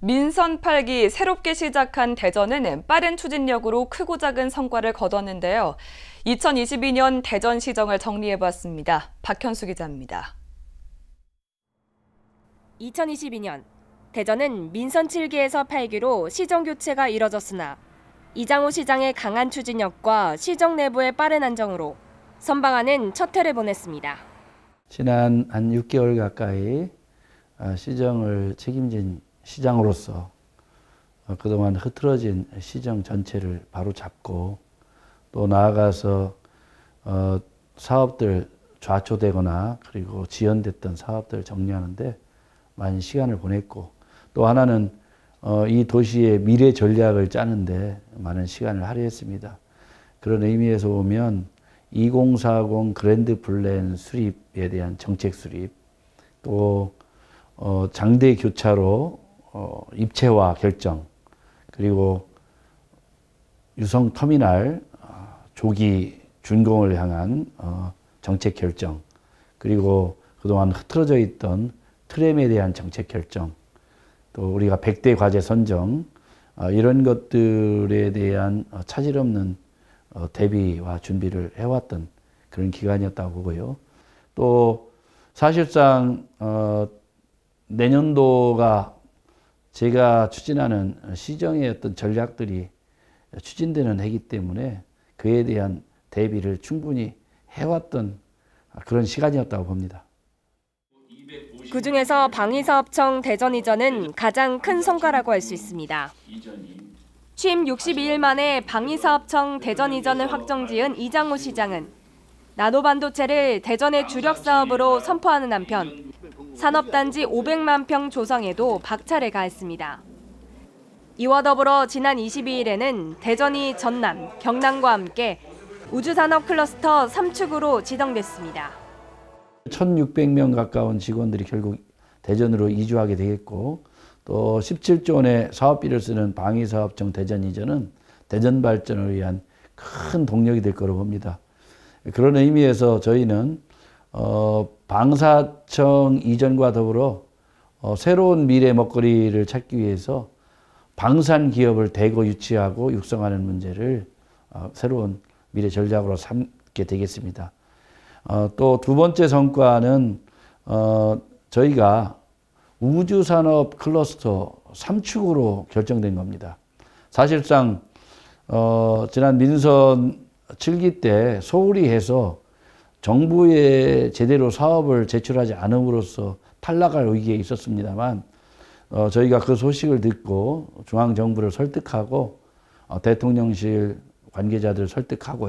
민선 8기 새롭게 시작한 대전에는 빠른 추진력으로 크고 작은 성과를 거뒀는데요. 2022년 대전 시정을 정리해봤습니다. 박현수 기자입니다. 2022년 대전은 민선 7기에서 8기로 시정 교체가 이뤄졌으나 이장호 시장의 강한 추진력과 시정 내부의 빠른 안정으로 선방하는 첫 해를 보냈습니다. 지난 한 6개월 가까이 어, 시정을 책임진 시장으로서 그동안 흐트러진 시장 전체를 바로 잡고 또 나아가서 어, 사업들 좌초되거나 그리고 지연됐던 사업들 정리하는데 많이 시간을 보냈고 또 하나는 어, 이 도시의 미래 전략을 짜는데 많은 시간을 할애했습니다. 그런 의미에서 보면 2040 그랜드 플랜 수립에 대한 정책 수립 또 어, 장대 교차로 어, 입체화 결정, 그리고 유성 터미널 아, 조기 준공을 향한 어, 정책 결정, 그리고 그동안 흐트러져 있던 트램에 대한 정책 결정, 또 우리가 100대 과제 선정, 어, 이런 것들에 대한 어, 차질 없는 어, 대비와 준비를 해왔던 그런 기간이었다고 보고요. 또 사실상 어, 내년도가 제가 추진하는 시정의 어떤 전략들이 추진되는 해기 때문에 그에 대한 대비를 충분히 해왔던 그런 시간이었다고 봅니다. 그중에서 방위사업청 대전 이전은 가장 큰 성과라고 할 수 있습니다. 취임 62일 만에 방위사업청 대전 이전을 확정지은 이장호 시장은 나노반도체를 대전의 주력 사업으로 선포하는 한편 산업단지 500만 평 조성에도 박차를 가했습니다. 이와 더불어 지난 22일에는 대전이 전남, 경남과 함께 우주산업 클러스터 3축으로 지정됐습니다. 1,600명 가까운 직원들이 결국 대전으로 이주하게 되겠고 또 17조 원의 사업비를 쓰는 방위사업청 대전 이전은 대전 발전을 위한 큰 동력이 될 거로 봅니다. 그런 의미에서 저희는 어, 방사청 이전과 더불어 어, 새로운 미래 먹거리를 찾기 위해서 방산 기업을 대거 유치하고 육성하는 문제를 어, 새로운 미래 전략으로 삼게 되겠습니다. 어, 또 두 번째 성과는 어, 저희가 우주산업 클러스터 3축으로 결정된 겁니다. 사실상 어, 지난 민선 7기 때 소홀히 해서 정부에 제대로 사업을 제출하지 않음으로써 탈락할 위기에 있었습니다만 어, 저희가 그 소식을 듣고 중앙정부를 설득하고 어, 대통령실 관계자들을 설득하고